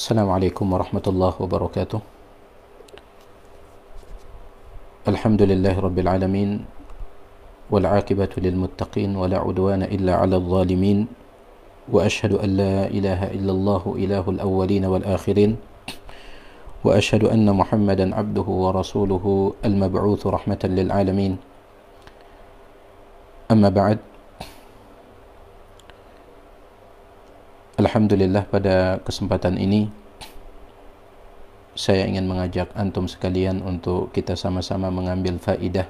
السلام عليكم ورحمة الله وبركاته الحمد لله رب العالمين والعاقبة للمتقين ولا عدوان إلا على الظالمين وأشهد أن لا إله إلا الله إله الأولين والآخرين وأشهد أن محمدا عبده ورسوله المبعوث رحمة للعالمين أما بعد Alhamdulillah pada kesempatan ini saya ingin mengajak antum sekalian untuk kita sama-sama mengambil faidah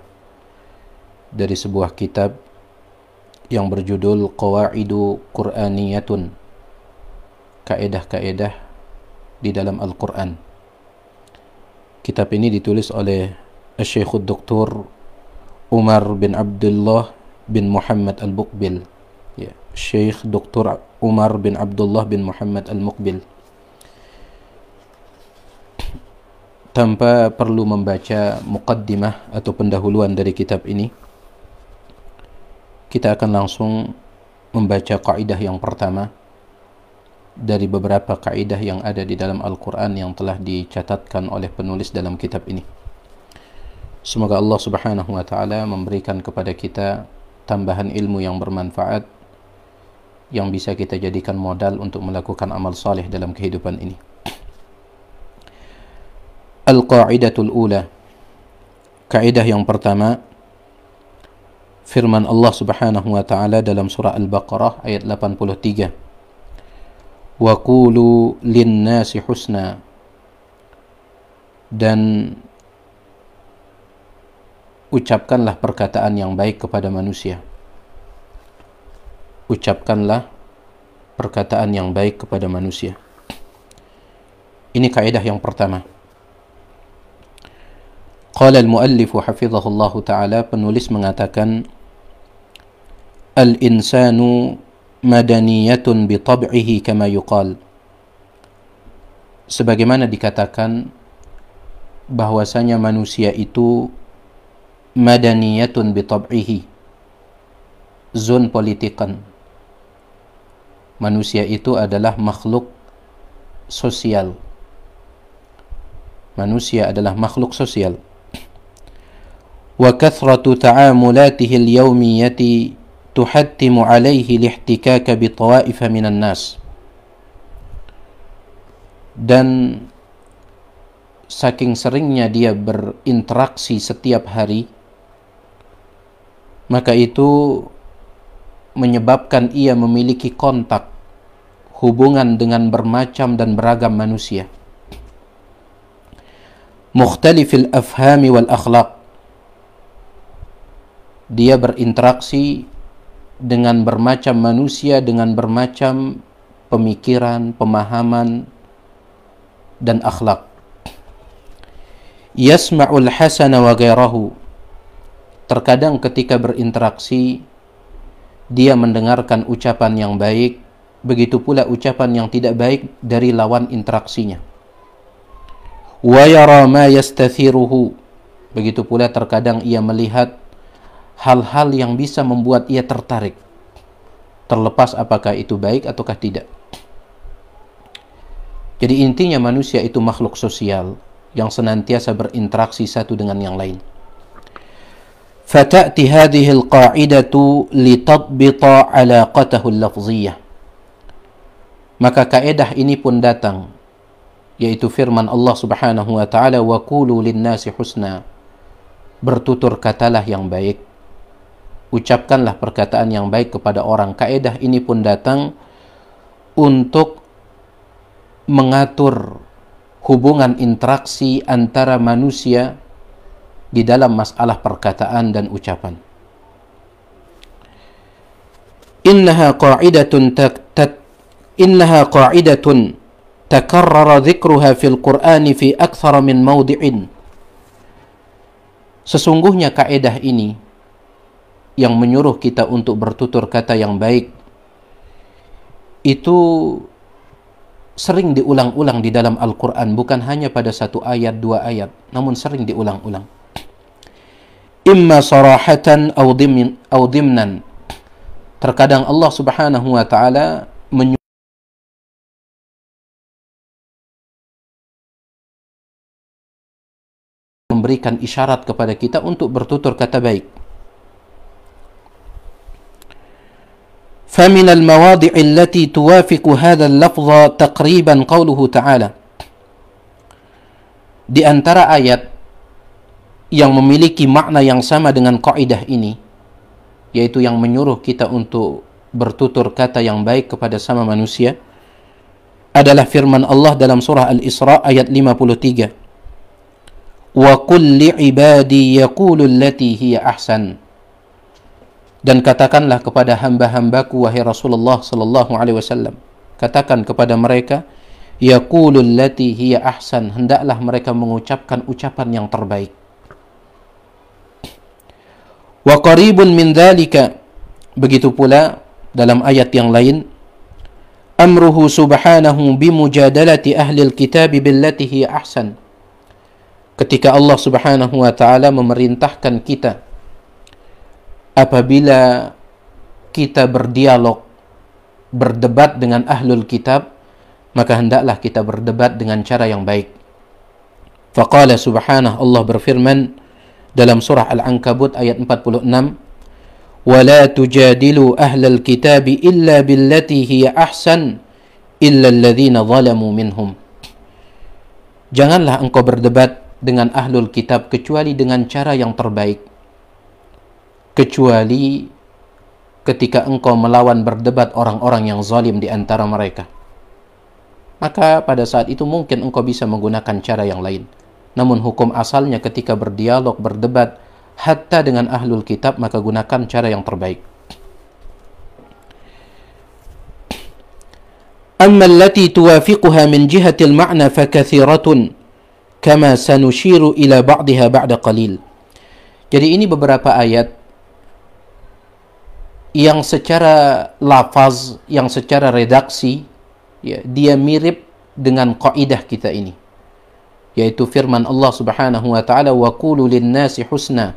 dari sebuah kitab yang berjudul Qawaidu Qur'aniyatun Kaedah-kaedah di dalam Al-Quran Kitab ini ditulis oleh Syekhul Doktor Umar bin Abdullah bin Muhammad Al-Bukbil Syekh Dr. Umar bin Abdullah bin Muhammad Al-Muqbil tanpa perlu membaca muqaddimah atau pendahuluan dari kitab ini kita akan langsung membaca kaidah yang pertama dari beberapa kaidah yang ada di dalam Al-Qur'an yang telah dicatatkan oleh penulis dalam kitab ini. Semoga Allah Subhanahu wa taala memberikan kepada kita tambahan ilmu yang bermanfaat yang bisa kita jadikan modal untuk melakukan amal saleh dalam kehidupan ini. Al-Qa'idatul Ula Kaidah yang pertama firman Allah Subhanahu wa taala dalam surah Al-Baqarah ayat 83 Wa qulu lin-nasi husna dan ucapkanlah perkataan yang baik kepada manusia ucapkanlah perkataan yang baik kepada manusia. Ini kaidah yang pertama. Qala al-muallif hafizahullah taala penulis mengatakan al-insanu madaniyatun bi tab'ihi kama yuqal. Sebagaimana dikatakan bahwasanya manusia itu madaniyatun bi tab'ihi zon politikan manusia itu adalah makhluk sosial. Manusia adalah makhluk sosial. Wa kathratu ta'amulatihi al-yawmiyati tuhattimu alaihi lihtikaka الناس. minan nas. Dan saking seringnya dia berinteraksi setiap hari, maka itu menyebabkan ia memiliki kontak hubungan dengan bermacam dan beragam manusia. Mukhtalifil afhami wal akhlaq. Dia berinteraksi dengan bermacam manusia dengan bermacam pemikiran, pemahaman dan akhlak. Yasma'ul hasana wa ghairahu. Terkadang ketika berinteraksi dia mendengarkan ucapan yang baik, begitu pula ucapan yang tidak baik dari lawan interaksinya. وَيَرَى مَا يَسْتَثِيرُهُ Begitu pula terkadang ia melihat hal-hal yang bisa membuat ia tertarik. Terlepas apakah itu baik ataukah tidak. Jadi intinya manusia itu makhluk sosial yang senantiasa berinteraksi satu dengan yang lain. فتأتي هذه القاعدة لتضبط علاقته اللفظية maka kaedah ini pun datang yaitu firman Allah Subhanahu wa taala wa qulu linnasi husna bertutur katalah yang baik ucapkanlah perkataan yang baik kepada orang kaedah ini pun datang untuk mengatur hubungan interaksi antara manusia di dalam masalah perkataan dan ucapan. Innaha qa'idatun tak, tak innaha qa'idatun takarrara fil Qur'ani fi akthar min mawdi'in. Sesungguhnya kaedah ini yang menyuruh kita untuk bertutur kata yang baik itu sering diulang-ulang di dalam Al-Quran bukan hanya pada satu ayat dua ayat namun sering diulang-ulang imma sarahatan aw dhimnan aw dhimnan terkadang Allah Subhanahu wa taala memberikan isyarat kepada kita untuk bertutur kata baik. فمن المواضع التي توافق هذا اللفظ تقريبا قوله تعالى di antara ayat yang memiliki makna yang sama dengan kaidah ini yaitu yang menyuruh kita untuk bertutur kata yang baik kepada sama manusia adalah firman Allah dalam surah Al-Isra ayat 53 wa kulli ibadi yaqulu allati hiya ahsan dan katakanlah kepada hamba-hambaku wahai Rasulullah sallallahu alaihi wasallam katakan kepada mereka yaqulu allati hiya ahsan hendaklah mereka mengucapkan ucapan yang terbaik Wa qaribun min dhalika. Begitu pula dalam ayat yang lain amruhu subhanahu bimujadalati ahli alkitab billatihi ahsan. Ketika Allah Subhanahu wa taala memerintahkan kita apabila kita berdialog berdebat dengan ahlul kitab maka hendaklah kita berdebat dengan cara yang baik. Faqala subhanahu Allah berfirman dalam surah Al-Ankabut ayat 46 ولا تجادلوا أهل الكتاب إلا بالتي هي أحسن إلا الذين ظلموا منهم Janganlah engkau berdebat dengan ahlul kitab kecuali dengan cara yang terbaik. Kecuali ketika engkau melawan berdebat orang-orang yang zalim di antara mereka. Maka pada saat itu mungkin engkau bisa menggunakan cara yang lain. Namun hukum asalnya ketika berdialog, berdebat, hatta dengan ahlul kitab, maka gunakan cara yang terbaik. أما التي توافقها من جهة المعنى فكثيرة كما سنشير إلى بعضها بعد قليل Jadi ini beberapa ayat yang secara lafaz, yang secara redaksi ya, dia mirip dengan kaidah kita ini yaitu firman Allah Subhanahu wa taala wa qulu linnasi husna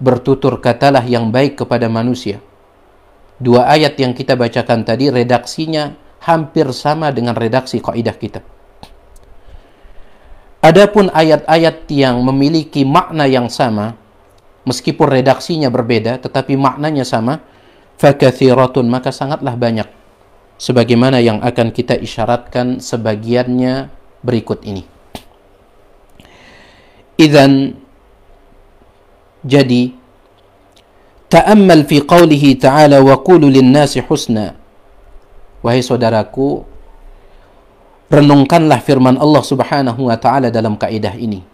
bertutur katalah yang baik kepada manusia. Dua ayat yang kita bacakan tadi redaksinya hampir sama dengan redaksi kaidah kita. Adapun ayat-ayat yang memiliki makna yang sama meskipun redaksinya berbeda tetapi maknanya sama fakathiratun maka sangatlah banyak sebagaimana yang akan kita isyaratkan sebagiannya berikut ini. Idzan jadi ta'ammal fi qawlihi ta'ala wa qulu lin-nasi husna. Wahai saudaraku, renungkanlah firman Allah Subhanahu wa taala dalam kaidah ini.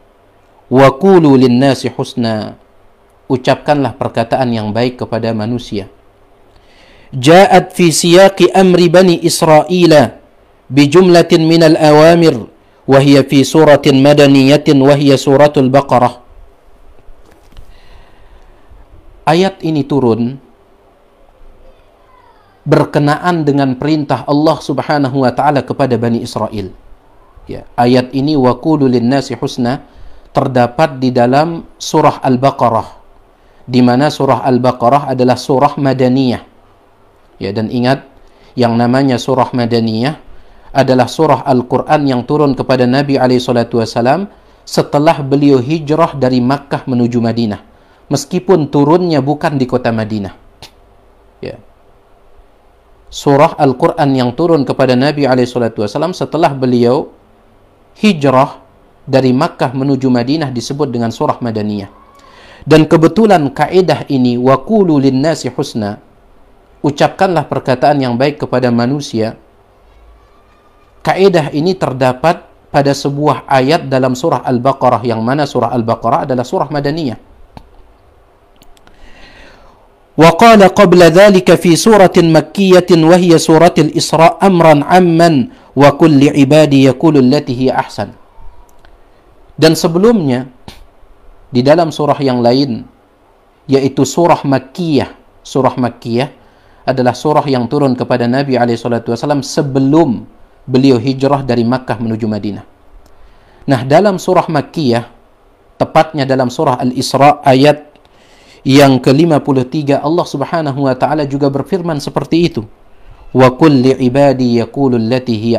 Wa qulu husna. Ucapkanlah perkataan yang baik kepada manusia. Ja'at fi siyaqi amri bani Israila bi jumlatin minal awamir وهي في سورة مدنية وهي سورة البقرة Ayat ini turun berkenaan dengan perintah Allah Subhanahu wa taala kepada Bani Israel. Ya, ayat ini waqulu nasi husna terdapat di dalam surah Al-Baqarah. Di mana surah Al-Baqarah adalah surah madaniyah. Ya, dan ingat yang namanya surah madaniyah adalah surah Al-Quran yang turun kepada Nabi SAW setelah beliau hijrah dari Makkah menuju Madinah. Meskipun turunnya bukan di kota Madinah. Ya. Surah Al-Quran yang turun kepada Nabi SAW setelah beliau hijrah dari Makkah menuju Madinah disebut dengan surah Madaniyah. Dan kebetulan kaidah ini, وَقُولُوا لِلنَّاسِ husna, ucapkanlah perkataan yang baik kepada manusia, Kaidah ini terdapat pada sebuah ayat dalam surah Al-Baqarah yang mana surah Al-Baqarah adalah surah Madaniyah. وقال قبل ذلك في سورة مكية وهي سورة الإسراء أمرا عما وكل عبادي يقول التي هي أحسن dan sebelumnya di dalam surah yang lain yaitu surah Makkiyah surah Makkiyah adalah surah yang turun kepada Nabi alaihi sebelum beliau hijrah dari Makkah menuju Madinah. Nah, dalam surah Makkiyah, tepatnya dalam surah Al-Isra ayat yang ke-53 Allah Subhanahu wa taala juga berfirman seperti itu. Wa kulli ibadi yaqulu allati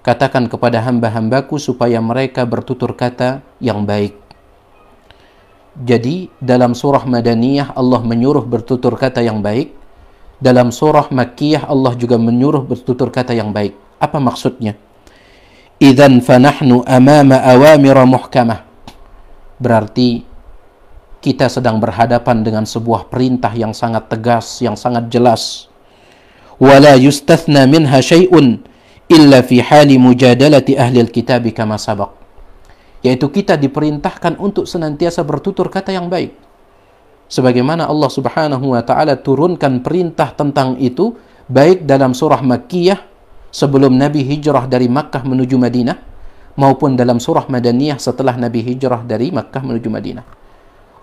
Katakan kepada hamba-hambaku supaya mereka bertutur kata yang baik. Jadi dalam surah Madaniyah Allah menyuruh bertutur kata yang baik dalam surah Makkiyah Allah juga menyuruh bertutur kata yang baik. Apa maksudnya? Idan fanahnu amama awamira muhkamah. Berarti kita sedang berhadapan dengan sebuah perintah yang sangat tegas, yang sangat jelas. Wala yustathna minha syai'un illa fi hali mujadalati ahli alkitab kama sabaq. Yaitu kita diperintahkan untuk senantiasa bertutur kata yang baik sebagaimana Allah Subhanahu wa taala turunkan perintah tentang itu baik dalam surah Makkiyah sebelum Nabi hijrah dari Makkah menuju Madinah maupun dalam surah Madaniyah setelah Nabi hijrah dari Makkah menuju Madinah.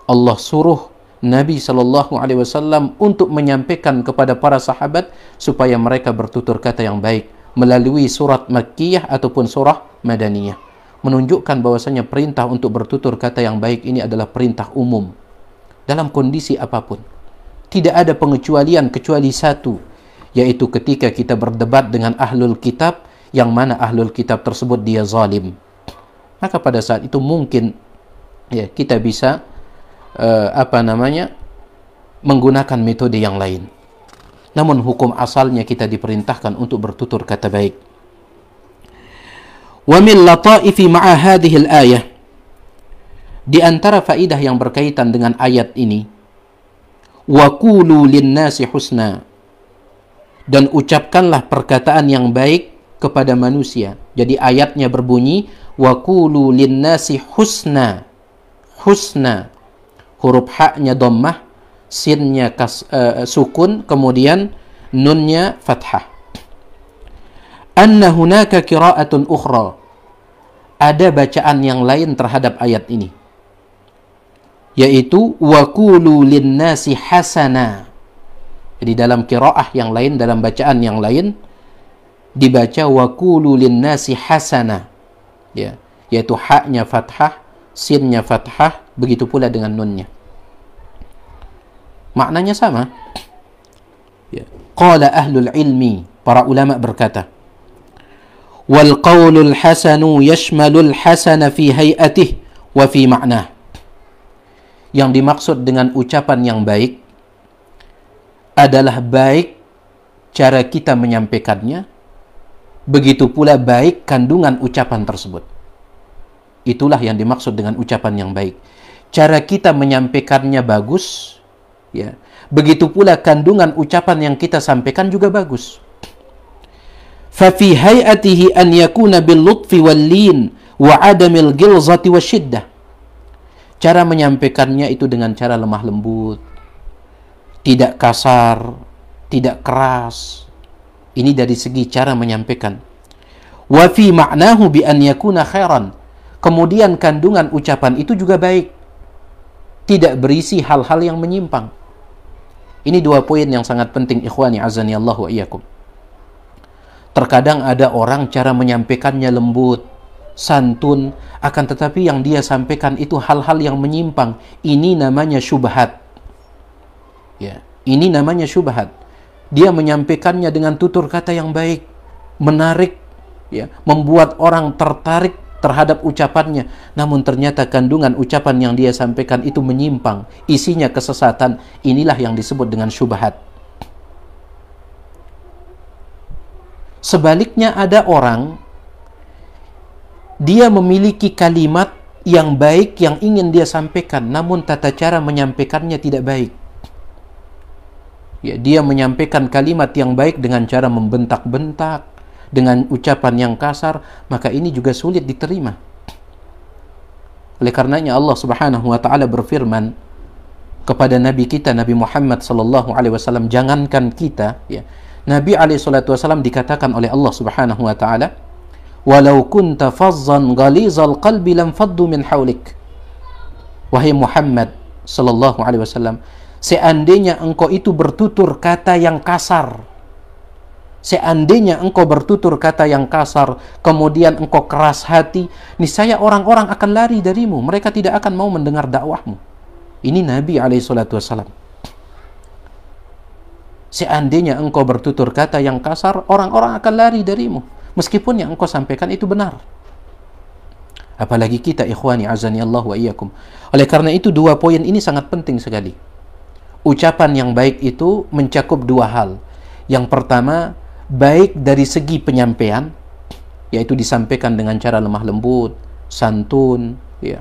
Allah suruh Nabi Shallallahu Alaihi Wasallam untuk menyampaikan kepada para sahabat supaya mereka bertutur kata yang baik melalui surat Makkiyah ataupun surah Madaniyah menunjukkan bahwasanya perintah untuk bertutur kata yang baik ini adalah perintah umum dalam kondisi apapun. Tidak ada pengecualian kecuali satu, yaitu ketika kita berdebat dengan ahlul kitab, yang mana ahlul kitab tersebut dia zalim. Maka pada saat itu mungkin ya kita bisa uh, apa namanya menggunakan metode yang lain. Namun hukum asalnya kita diperintahkan untuk bertutur kata baik. Wa min lataifi ma'a hadhihi al-ayah di antara faidah yang berkaitan dengan ayat ini, وَقُولُوا لِلنَّاسِ husna Dan ucapkanlah perkataan yang baik kepada manusia. Jadi ayatnya berbunyi, وَقُولُوا لِلنَّاسِ husna Husna. Huruf haknya dommah, sinnya kas, uh, sukun, kemudian nunnya fathah. Anna hunaka qira'atun ukhra. Ada bacaan yang lain terhadap ayat ini yaitu wakulu linnasi hasana. Jadi dalam kiroah yang lain, dalam bacaan yang lain dibaca wakulu linnasi hasana. Ya, yaitu haknya fathah, sinnya fathah, begitu pula dengan nunnya. Maknanya sama. Ya. Qala ahlul ilmi, para ulama berkata, wal qawlul hasanu yashmalul hasana fi hay'atihi wa fi ma'nahi yang dimaksud dengan ucapan yang baik adalah baik cara kita menyampaikannya, begitu pula baik kandungan ucapan tersebut. Itulah yang dimaksud dengan ucapan yang baik. Cara kita menyampaikannya bagus, ya. Begitu pula kandungan ucapan yang kita sampaikan juga bagus. an bil lutfi wal lin wa adamil gilzati wa shiddah. Cara menyampaikannya itu dengan cara lemah lembut, tidak kasar, tidak keras. Ini dari segi cara menyampaikan. Wa fi ma'nahu bi an yakuna khairan. Kemudian kandungan ucapan itu juga baik. Tidak berisi hal-hal yang menyimpang. Ini dua poin yang sangat penting ikhwani azani Allah wa iyakum. Terkadang ada orang cara menyampaikannya lembut, santun, akan tetapi yang dia sampaikan itu hal-hal yang menyimpang. Ini namanya syubhat. Ya, ini namanya syubhat. Dia menyampaikannya dengan tutur kata yang baik, menarik, ya, membuat orang tertarik terhadap ucapannya. Namun ternyata kandungan ucapan yang dia sampaikan itu menyimpang, isinya kesesatan. Inilah yang disebut dengan syubhat. Sebaliknya ada orang dia memiliki kalimat yang baik yang ingin dia sampaikan, namun tata cara menyampaikannya tidak baik. Ya, dia menyampaikan kalimat yang baik dengan cara membentak-bentak, dengan ucapan yang kasar, maka ini juga sulit diterima. Oleh karenanya Allah Subhanahu wa taala berfirman kepada nabi kita Nabi Muhammad sallallahu alaihi wasallam, jangankan kita, ya. Nabi alaihi salatu wasallam dikatakan oleh Allah Subhanahu wa taala walau kunta fazzan ghalizal qalbi lam faddu min hawlik wahai Muhammad sallallahu alaihi wasallam seandainya engkau itu bertutur kata yang kasar seandainya engkau bertutur kata yang kasar kemudian engkau keras hati niscaya orang-orang akan lari darimu mereka tidak akan mau mendengar dakwahmu ini Nabi alaihi salatu wasallam seandainya engkau bertutur kata yang kasar orang-orang akan lari darimu meskipun yang engkau sampaikan itu benar apalagi kita ikhwani azani Allah wa iyyakum oleh karena itu dua poin ini sangat penting sekali ucapan yang baik itu mencakup dua hal yang pertama baik dari segi penyampaian yaitu disampaikan dengan cara lemah lembut santun ya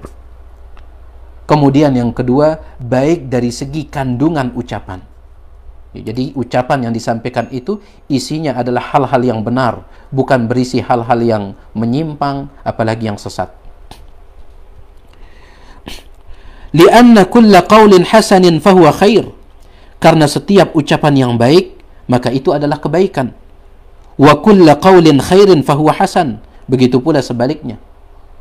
Kemudian yang kedua, baik dari segi kandungan ucapan jadi ucapan yang disampaikan itu isinya adalah hal-hal yang benar, bukan berisi hal-hal yang menyimpang, apalagi yang sesat. Lianna kulla qawlin hasanin fahuwa khair. Karena setiap ucapan yang baik, maka itu adalah kebaikan. Wa kulla qawlin khairin fahuwa hasan. Begitu pula sebaliknya.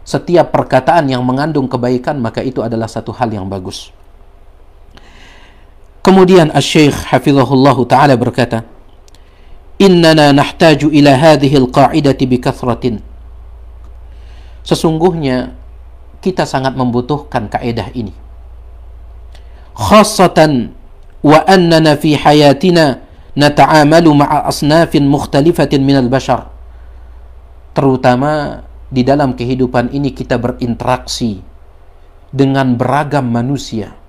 Setiap perkataan yang mengandung kebaikan, maka itu adalah satu hal yang bagus. Kemudian Al-Syeikh Hafizahullah taala berkata, "Innana nahtaju ila hadhihi al-qa'idati bikathratin." Sesungguhnya kita sangat membutuhkan kaedah ini. Khassatan wa annana fi hayatina nata'amalu ma'a asnafin mukhtalifatin minal bashar. Terutama di dalam kehidupan ini kita berinteraksi dengan beragam manusia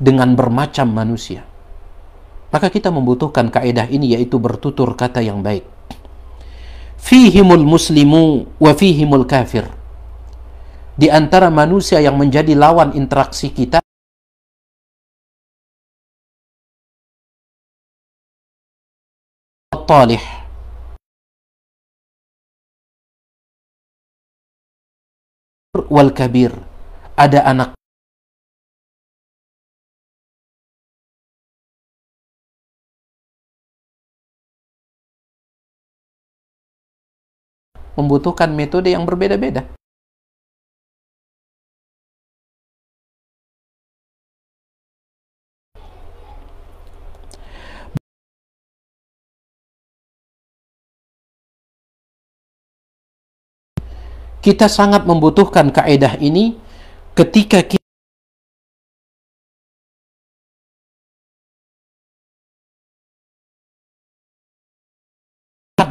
dengan bermacam manusia. Maka kita membutuhkan kaedah ini yaitu bertutur kata yang baik. Fihimul muslimu wa fihimul kafir. Di antara manusia yang menjadi lawan interaksi kita talih wal kabir ada anak membutuhkan metode yang berbeda-beda. Kita sangat membutuhkan kaedah ini ketika kita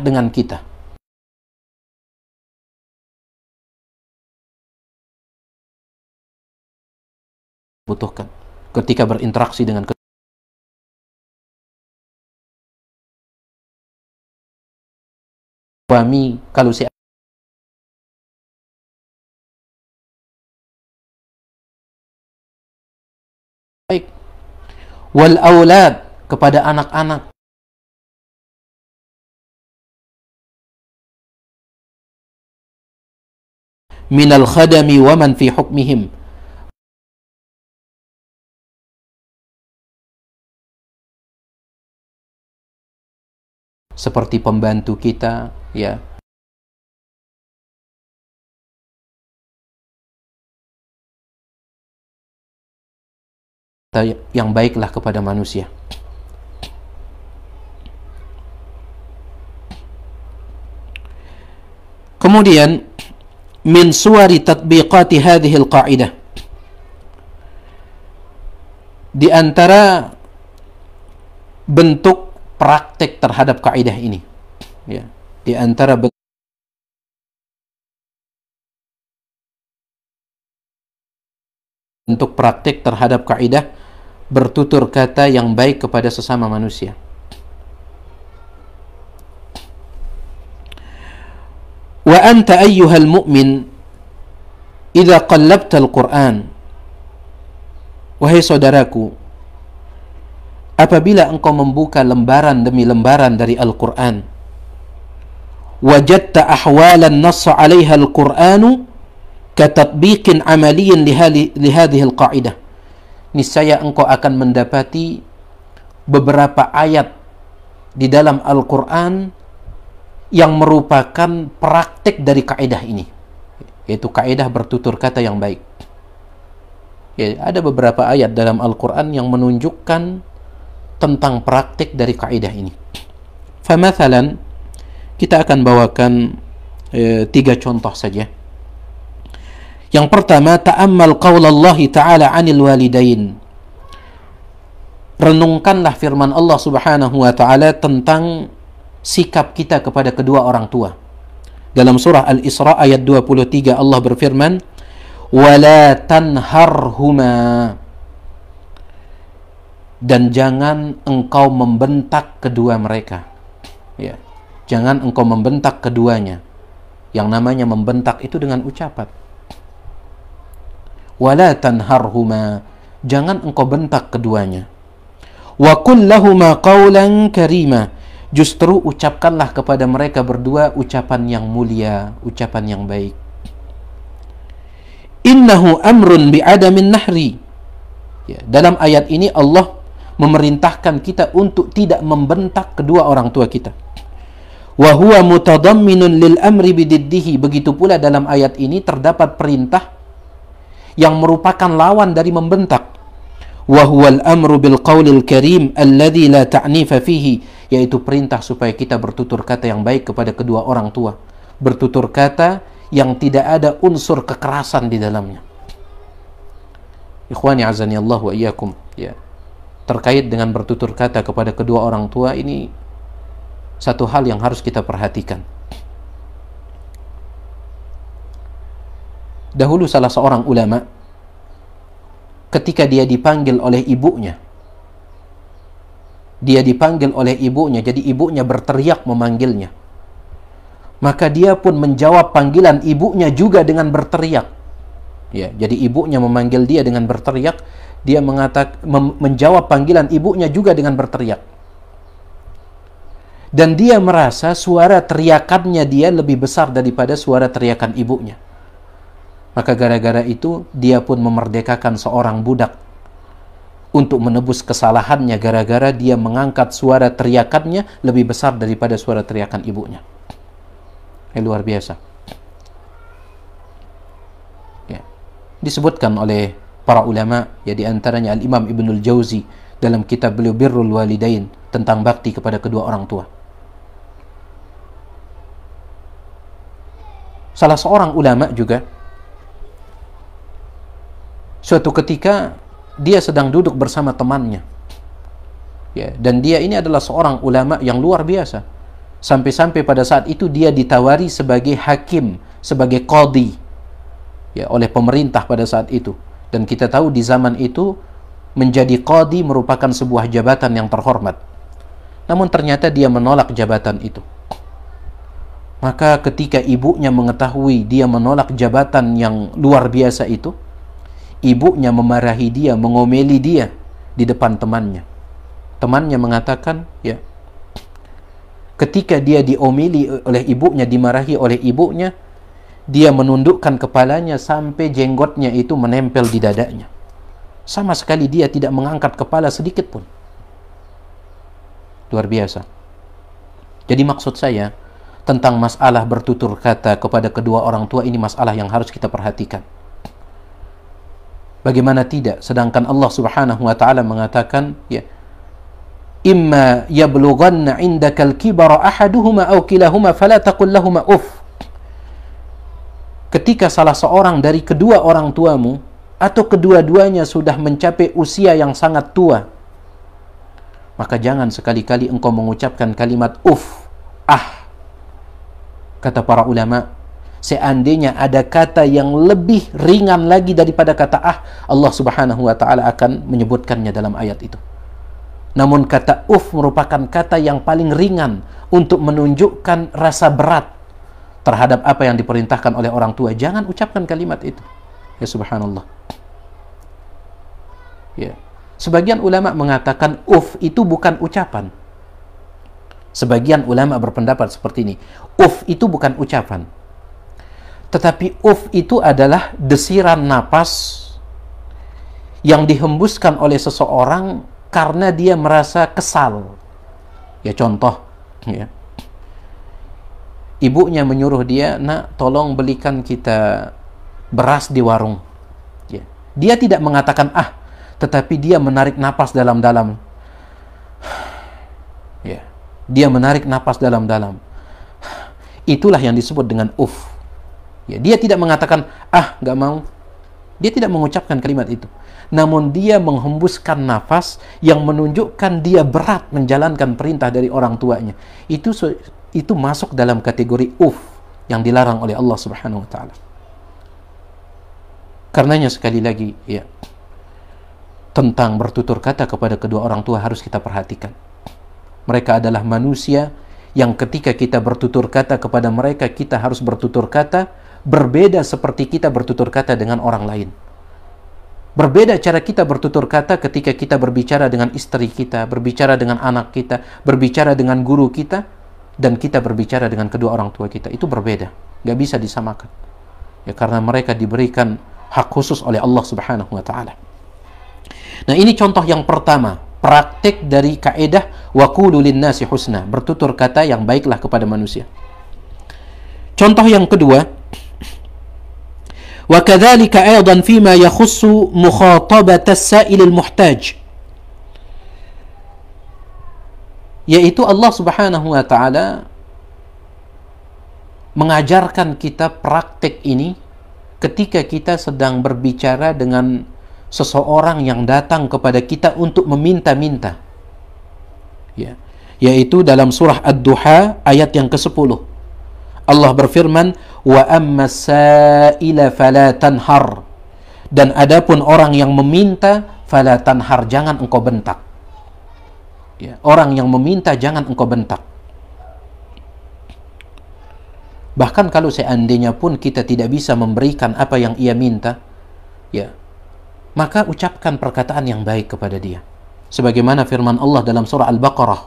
dengan kita. butuhkan ketika berinteraksi dengan suami kalau si baik wal aulad kepada anak-anak minal khadami wa man fi hukmihim seperti pembantu kita ya yang baiklah kepada manusia. Kemudian min suwari tatbiqati hadhihi al-qa'idah di antara bentuk praktek terhadap kaidah ini. Ya, di antara bentuk praktek terhadap kaidah bertutur kata yang baik kepada sesama manusia. Wa anta ayyuhal mu'min idza qallabta al-Qur'an Wahai saudaraku, apabila engkau membuka lembaran demi lembaran dari Al-Quran wajadta ahwalan nasa alaiha Al-Quranu katatbikin amaliyin lihadihil qa'idah niscaya engkau akan mendapati beberapa ayat di dalam Al-Quran yang merupakan praktik dari kaidah ini yaitu kaidah bertutur kata yang baik ya, ada beberapa ayat dalam Al-Quran yang menunjukkan tentang praktik dari kaidah ini. Famathalan kita akan bawakan e, tiga contoh saja. Yang pertama, ta'ammal qaul Allah Ta'ala 'anil walidain. Renungkanlah firman Allah Subhanahu wa taala tentang sikap kita kepada kedua orang tua. Dalam surah Al-Isra ayat 23 Allah berfirman, "Wala tanharhuma." dan jangan engkau membentak kedua mereka. Ya. Jangan engkau membentak keduanya. Yang namanya membentak itu dengan ucapan. Wala tanharhuma. Jangan engkau bentak keduanya. Wa kullahuma qawlan karima. Justru ucapkanlah kepada mereka berdua ucapan yang mulia, ucapan yang baik. Innahu amrun bi'adamin nahri. Ya, dalam ayat ini Allah memerintahkan kita untuk tidak membentak kedua orang tua kita. Wa huwa mutadamminun lil amri bididdihi. Begitu pula dalam ayat ini terdapat perintah yang merupakan lawan dari membentak. Wa huwal amru bil qawlil karim alladhi la ta'nifa fihi. Yaitu perintah supaya kita bertutur kata yang baik kepada kedua orang tua. Bertutur kata yang tidak ada unsur kekerasan di dalamnya. Ikhwani azani Allah wa iyyakum. Ya terkait dengan bertutur kata kepada kedua orang tua ini satu hal yang harus kita perhatikan. Dahulu salah seorang ulama ketika dia dipanggil oleh ibunya dia dipanggil oleh ibunya jadi ibunya berteriak memanggilnya maka dia pun menjawab panggilan ibunya juga dengan berteriak ya jadi ibunya memanggil dia dengan berteriak dia mengatak, menjawab panggilan ibunya juga dengan berteriak. Dan dia merasa suara teriakannya dia lebih besar daripada suara teriakan ibunya. Maka gara-gara itu dia pun memerdekakan seorang budak untuk menebus kesalahannya gara-gara dia mengangkat suara teriakannya lebih besar daripada suara teriakan ibunya. Eh, luar biasa. Ya. Disebutkan oleh para ulama ya di antaranya Al-Imam Ibnul Jauzi dalam kitab beliau Birrul Walidain tentang bakti kepada kedua orang tua. Salah seorang ulama juga suatu ketika dia sedang duduk bersama temannya. Ya, dan dia ini adalah seorang ulama yang luar biasa. Sampai-sampai pada saat itu dia ditawari sebagai hakim, sebagai qadi ya oleh pemerintah pada saat itu dan kita tahu di zaman itu menjadi qadi merupakan sebuah jabatan yang terhormat. Namun ternyata dia menolak jabatan itu. Maka ketika ibunya mengetahui dia menolak jabatan yang luar biasa itu, ibunya memarahi dia, mengomeli dia di depan temannya. Temannya mengatakan, ya, ketika dia diomeli oleh ibunya, dimarahi oleh ibunya, dia menundukkan kepalanya sampai jenggotnya itu menempel di dadanya. Sama sekali dia tidak mengangkat kepala sedikit pun. Luar biasa. Jadi maksud saya tentang masalah bertutur kata kepada kedua orang tua ini masalah yang harus kita perhatikan. Bagaimana tidak sedangkan Allah Subhanahu wa taala mengatakan ya imma yablughanna indakal kibara ahaduhuma aw kilahuma fala taqul lahumu uff ketika salah seorang dari kedua orang tuamu atau kedua-duanya sudah mencapai usia yang sangat tua, maka jangan sekali-kali engkau mengucapkan kalimat uf, ah. Kata para ulama, seandainya ada kata yang lebih ringan lagi daripada kata ah, Allah Subhanahu wa taala akan menyebutkannya dalam ayat itu. Namun kata uf merupakan kata yang paling ringan untuk menunjukkan rasa berat terhadap apa yang diperintahkan oleh orang tua, jangan ucapkan kalimat itu. Ya subhanallah. Ya. Sebagian ulama mengatakan uf itu bukan ucapan. Sebagian ulama berpendapat seperti ini. Uf itu bukan ucapan. Tetapi uf itu adalah desiran napas yang dihembuskan oleh seseorang karena dia merasa kesal. Ya contoh, ya ibunya menyuruh dia, "Nak, tolong belikan kita beras di warung." Ya. Dia tidak mengatakan "ah", tetapi dia menarik napas dalam-dalam. Ya. Dia menarik napas dalam-dalam. Itulah yang disebut dengan uf. Ya, dia tidak mengatakan "ah, gak mau." Dia tidak mengucapkan kalimat itu. Namun dia menghembuskan nafas yang menunjukkan dia berat menjalankan perintah dari orang tuanya. Itu itu masuk dalam kategori uf yang dilarang oleh Allah Subhanahu wa taala. Karenanya sekali lagi ya tentang bertutur kata kepada kedua orang tua harus kita perhatikan. Mereka adalah manusia yang ketika kita bertutur kata kepada mereka kita harus bertutur kata berbeda seperti kita bertutur kata dengan orang lain. Berbeda cara kita bertutur kata ketika kita berbicara dengan istri kita, berbicara dengan anak kita, berbicara dengan guru kita, dan kita berbicara dengan kedua orang tua kita. Itu berbeda, nggak bisa disamakan. Ya karena mereka diberikan hak khusus oleh Allah Subhanahu wa taala. Nah, ini contoh yang pertama, praktek dari kaedah waqulu linnasi husna, bertutur kata yang baiklah kepada manusia. Contoh yang kedua, وكذلك أيضا فيما يخص مخاطبة السائل المحتاج yaitu Allah Subhanahu wa taala mengajarkan kita praktik ini ketika kita sedang berbicara dengan seseorang yang datang kepada kita untuk meminta-minta. Ya, yaitu dalam surah Ad-Duha ayat yang ke-10. Allah berfirman, wa amma sa'ila fala tanhar dan adapun orang yang meminta fala tanhar jangan engkau bentak ya, orang yang meminta jangan engkau bentak bahkan kalau seandainya pun kita tidak bisa memberikan apa yang ia minta ya maka ucapkan perkataan yang baik kepada dia sebagaimana firman Allah dalam surah Al-Baqarah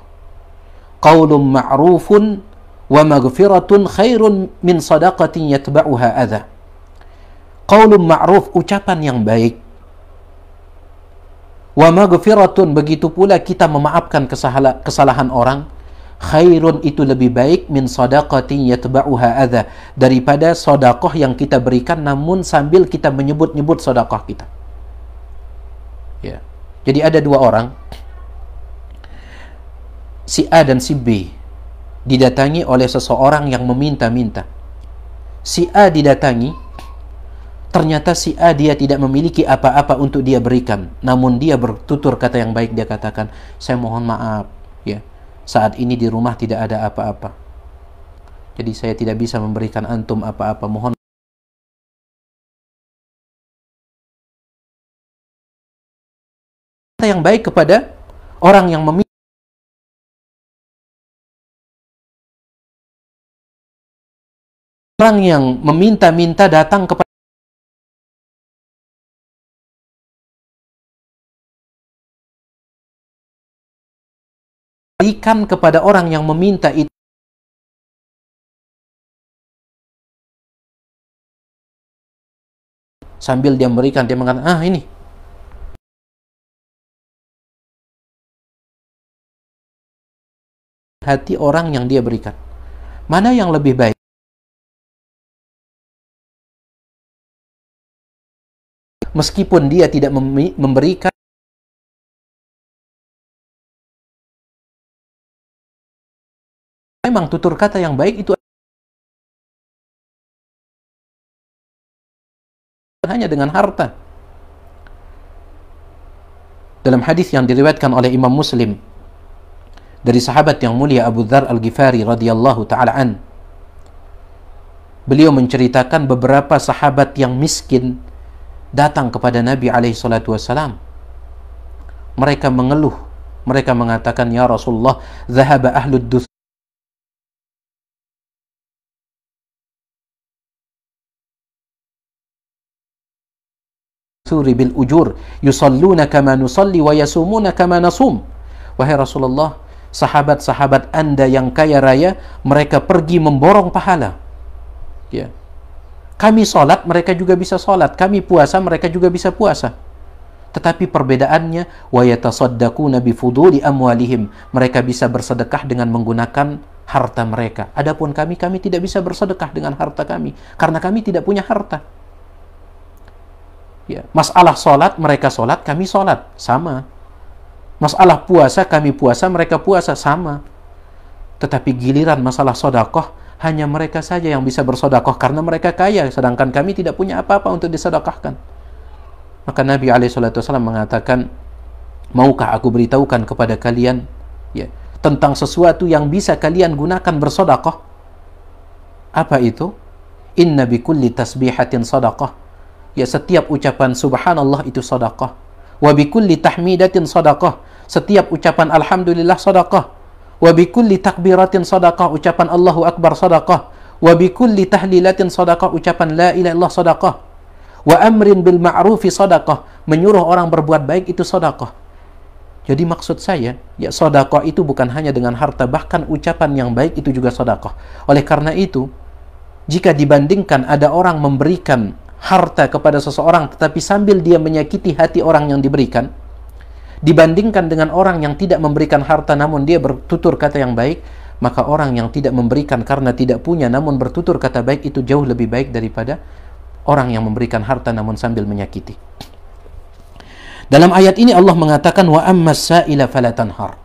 qaulun ma'rufun wa maghfiratun khairun min sadaqatin yatba'uha adha. Qaulun ma'ruf, ucapan yang baik. Wa maghfiratun, begitu pula kita memaafkan kesalahan orang. Khairun itu lebih baik min sadaqatin yatba'uha adha. Daripada sodakoh yang kita berikan namun sambil kita menyebut-nyebut sodakoh kita. Ya. Jadi ada dua orang. Si A dan si B didatangi oleh seseorang yang meminta-minta. Si A didatangi, ternyata si A dia tidak memiliki apa-apa untuk dia berikan, namun dia bertutur kata yang baik dia katakan, "Saya mohon maaf, ya. Saat ini di rumah tidak ada apa-apa. Jadi saya tidak bisa memberikan antum apa-apa, mohon kata yang baik kepada orang yang meminta orang yang meminta-minta datang kepada berikan kepada orang yang meminta itu sambil dia memberikan dia mengatakan ah ini hati orang yang dia berikan mana yang lebih baik meskipun dia tidak memberikan memang tutur kata yang baik itu hanya dengan harta. Dalam hadis yang diriwayatkan oleh Imam Muslim dari sahabat yang mulia Abu Dzar Al-Ghifari radhiyallahu taala an. Beliau menceritakan beberapa sahabat yang miskin datang kepada Nabi alaihi salatu wasalam mereka mengeluh mereka mengatakan ya Rasulullah zahaba ahlud dus suri bil ujur yusalluna kama nusalli wa yasumuna kama nasum wahai Rasulullah sahabat-sahabat anda yang kaya raya mereka pergi memborong pahala ya yeah. Kami sholat, mereka juga bisa sholat. Kami puasa, mereka juga bisa puasa. Tetapi perbedaannya, وَيَتَصَدَّقُونَ بِفُضُولِ amwalihim. Mereka bisa bersedekah dengan menggunakan harta mereka. Adapun kami, kami tidak bisa bersedekah dengan harta kami. Karena kami tidak punya harta. Ya. Masalah sholat, mereka sholat, kami sholat. Sama. Masalah puasa, kami puasa, mereka puasa. Sama. Tetapi giliran masalah sodakoh, hanya mereka saja yang bisa bersodakoh karena mereka kaya sedangkan kami tidak punya apa-apa untuk disodakahkan maka Nabi Alaihissalam mengatakan maukah aku beritahukan kepada kalian ya tentang sesuatu yang bisa kalian gunakan bersodakoh apa itu inna bi kulli tasbihatin sodakoh ya setiap ucapan subhanallah itu sodakoh wa bi kulli tahmidatin sodakoh setiap ucapan alhamdulillah sodakoh wa bikulli takbiratin sadaqah ucapan Allahu akbar sadaqah wa bikulli tahlilatin sadaqah ucapan la ilaha illallah sadaqah wa amrin bil ma'rufi sadaqah menyuruh orang berbuat baik itu sadaqah jadi maksud saya ya sadaqah itu bukan hanya dengan harta bahkan ucapan yang baik itu juga sadaqah oleh karena itu jika dibandingkan ada orang memberikan harta kepada seseorang tetapi sambil dia menyakiti hati orang yang diberikan dibandingkan dengan orang yang tidak memberikan harta namun dia bertutur kata yang baik, maka orang yang tidak memberikan karena tidak punya namun bertutur kata baik itu jauh lebih baik daripada orang yang memberikan harta namun sambil menyakiti. Dalam ayat ini Allah mengatakan wa ammas falatanhar.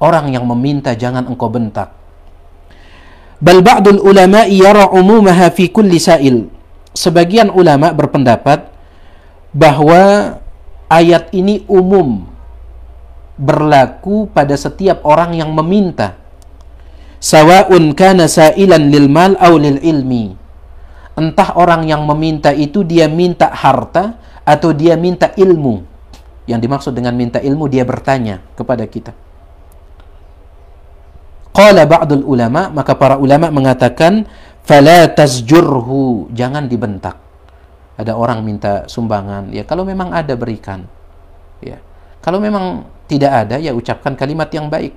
Orang yang meminta jangan engkau bentak. Bal ba'dul ulama yara umumaha fi kulli sa'il. Sebagian ulama berpendapat bahwa ayat ini umum berlaku pada setiap orang yang meminta. Sawa'un kana sa'ilan lil mal aw lil ilmi. Entah orang yang meminta itu dia minta harta atau dia minta ilmu. Yang dimaksud dengan minta ilmu dia bertanya kepada kita. Qala ba'dul ulama, maka para ulama mengatakan fala tasjurhu, jangan dibentak. Ada orang minta sumbangan, ya kalau memang ada berikan. Ya. Kalau memang tidak ada, ya ucapkan kalimat yang baik.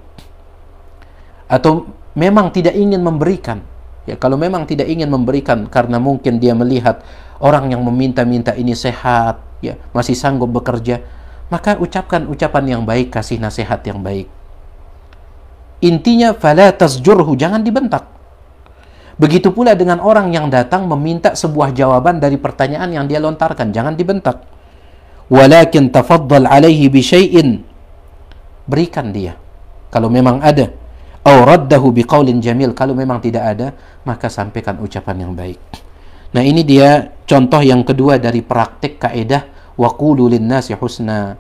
Atau memang tidak ingin memberikan. Ya, kalau memang tidak ingin memberikan karena mungkin dia melihat orang yang meminta-minta ini sehat, ya, masih sanggup bekerja, maka ucapkan ucapan yang baik, kasih nasihat yang baik. Intinya fala tasjurhu, jangan dibentak. Begitu pula dengan orang yang datang meminta sebuah jawaban dari pertanyaan yang dia lontarkan, jangan dibentak. Walakin tafaddal alaihi bi syai'in berikan dia kalau memang ada au raddahu biqaulin jamil kalau memang tidak ada maka sampaikan ucapan yang baik nah ini dia contoh yang kedua dari praktik kaidah waqulu linnasi husna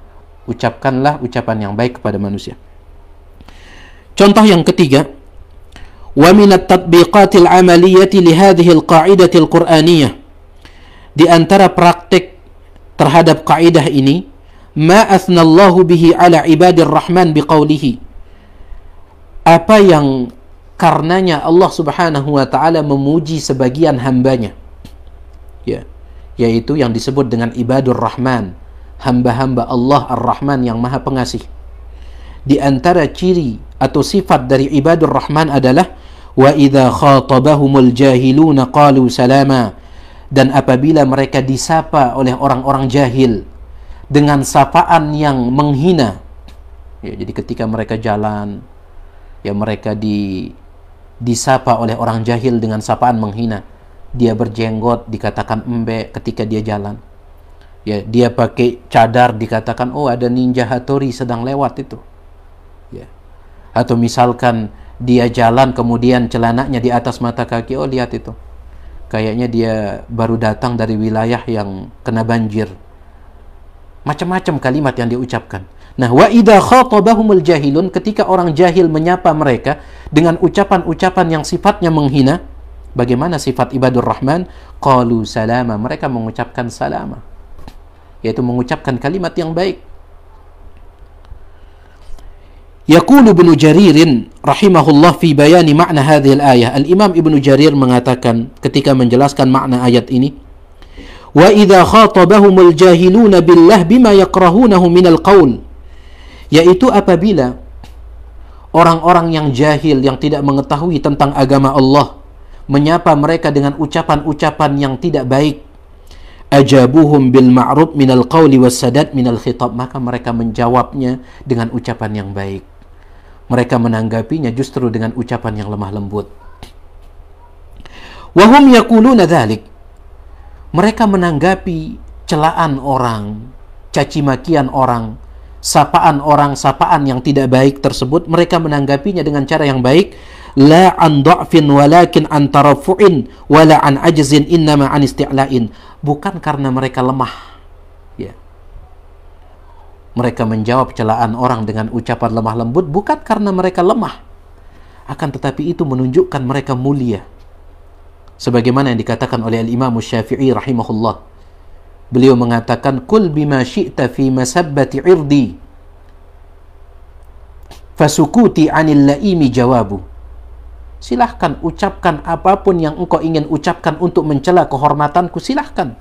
ucapkanlah ucapan yang baik kepada manusia contoh yang ketiga wa min at al amaliyati li hadhihi al al qur'aniyah di antara praktik terhadap kaidah ini ma asnallahu bihi ala ibadir rahman biqaulihi apa yang karenanya Allah Subhanahu wa taala memuji sebagian hambanya ya yaitu yang disebut dengan ibadur rahman hamba-hamba Allah Ar-Rahman yang Maha Pengasih di antara ciri atau sifat dari ibadur rahman adalah wa idha khatabahumul jahiluna qalu salama dan apabila mereka disapa oleh orang-orang jahil dengan sapaan yang menghina. Ya, jadi ketika mereka jalan, ya mereka di disapa oleh orang jahil dengan sapaan menghina. Dia berjenggot dikatakan embe ketika dia jalan. Ya, dia pakai cadar dikatakan oh ada ninja hatori sedang lewat itu. Ya. Atau misalkan dia jalan kemudian celananya di atas mata kaki oh lihat itu. Kayaknya dia baru datang dari wilayah yang kena banjir Macam-macam kalimat yang diucapkan. Nah, wa idza khatabahumul jahilun ketika orang jahil menyapa mereka dengan ucapan-ucapan yang sifatnya menghina, bagaimana sifat ibadur rahman? Qalu salama, mereka mengucapkan salama. Yaitu mengucapkan kalimat yang baik. Yaqulu Ibnu Jaririn rahimahullah fi bayani makna al ayah. Al-Imam Ibnu Jarir mengatakan ketika menjelaskan makna ayat ini, وَإِذَا خَاطَبَهُمُ الْجَاهِلُونَ بِاللَّهِ بِمَا يَقْرَهُونَهُ مِنَ الْقَوْلِ yaitu apabila orang-orang yang jahil yang tidak mengetahui tentang agama Allah menyapa mereka dengan ucapan-ucapan yang tidak baik ajabuhum bil ma'ruf minal qawli wassadat minal khitab maka mereka menjawabnya dengan ucapan yang baik mereka menanggapinya justru dengan ucapan yang lemah lembut wahum yakuluna dhalik mereka menanggapi celaan orang, caci makian orang, sapaan orang, sapaan yang tidak baik tersebut, mereka menanggapinya dengan cara yang baik. La an du'fin walakin an tarafu'in wala an ajzin innama an isti'la'in. Bukan karena mereka lemah. Ya. Mereka menjawab celaan orang dengan ucapan lemah lembut bukan karena mereka lemah. Akan tetapi itu menunjukkan mereka mulia sebagaimana yang dikatakan oleh Al-Imam Syafi'i rahimahullah beliau mengatakan kul bima syi'ta fi masabbati irdi fasukuti anil laimi jawabu silahkan ucapkan apapun yang engkau ingin ucapkan untuk mencela kehormatanku silahkan